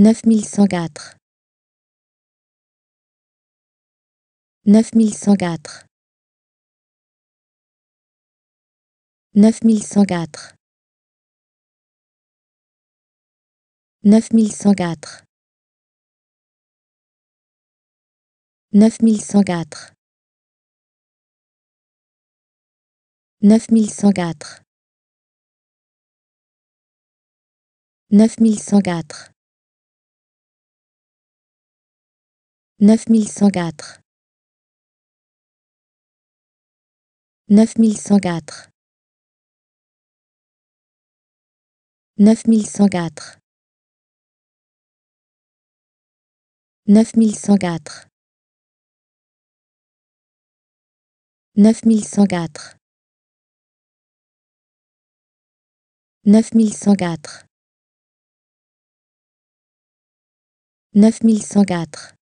9104 9104 9104 9104 9104 9104 9104 9104 9104 9104 9104 9104 9104 9104